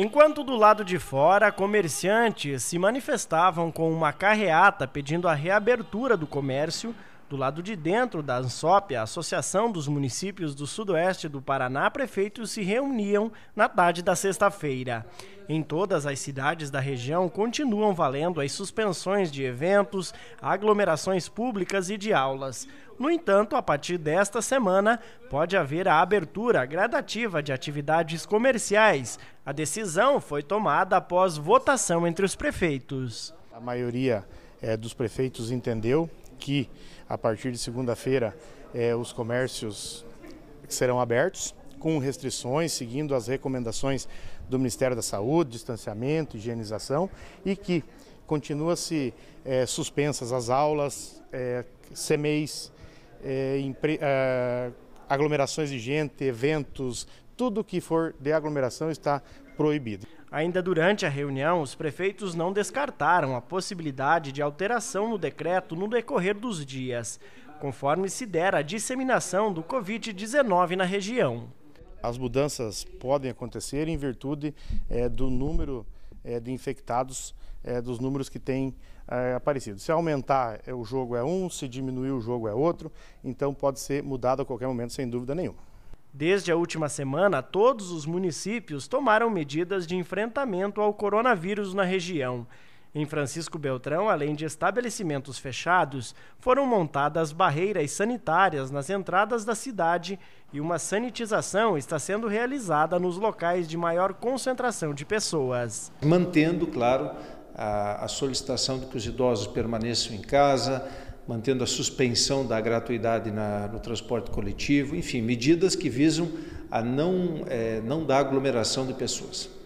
Enquanto do lado de fora, comerciantes se manifestavam com uma carreata pedindo a reabertura do comércio, do lado de dentro da ANSOP, a Associação dos Municípios do Sudoeste do Paraná, prefeitos se reuniam na tarde da sexta-feira. Em todas as cidades da região continuam valendo as suspensões de eventos, aglomerações públicas e de aulas. No entanto, a partir desta semana, pode haver a abertura gradativa de atividades comerciais. A decisão foi tomada após votação entre os prefeitos. A maioria é, dos prefeitos entendeu que a partir de segunda-feira é, os comércios serão abertos com restrições, seguindo as recomendações do Ministério da Saúde, distanciamento, higienização e que continua-se é, suspensas as aulas, é, é, aglomerações de gente, eventos, tudo que for de aglomeração está proibido. Ainda durante a reunião, os prefeitos não descartaram a possibilidade de alteração no decreto no decorrer dos dias, conforme se der a disseminação do Covid-19 na região. As mudanças podem acontecer em virtude é, do número é, de infectados, é, dos números que têm aparecido. Se aumentar, o jogo é um, se diminuir, o jogo é outro, então pode ser mudado a qualquer momento, sem dúvida nenhuma. Desde a última semana, todos os municípios tomaram medidas de enfrentamento ao coronavírus na região. Em Francisco Beltrão, além de estabelecimentos fechados, foram montadas barreiras sanitárias nas entradas da cidade e uma sanitização está sendo realizada nos locais de maior concentração de pessoas. Mantendo, claro, a, solicitação de que os idosos permaneçam em casa, mantendo a suspensão da gratuidade na, no transporte coletivo, enfim, medidas que visam a não, é, não dar aglomeração de pessoas.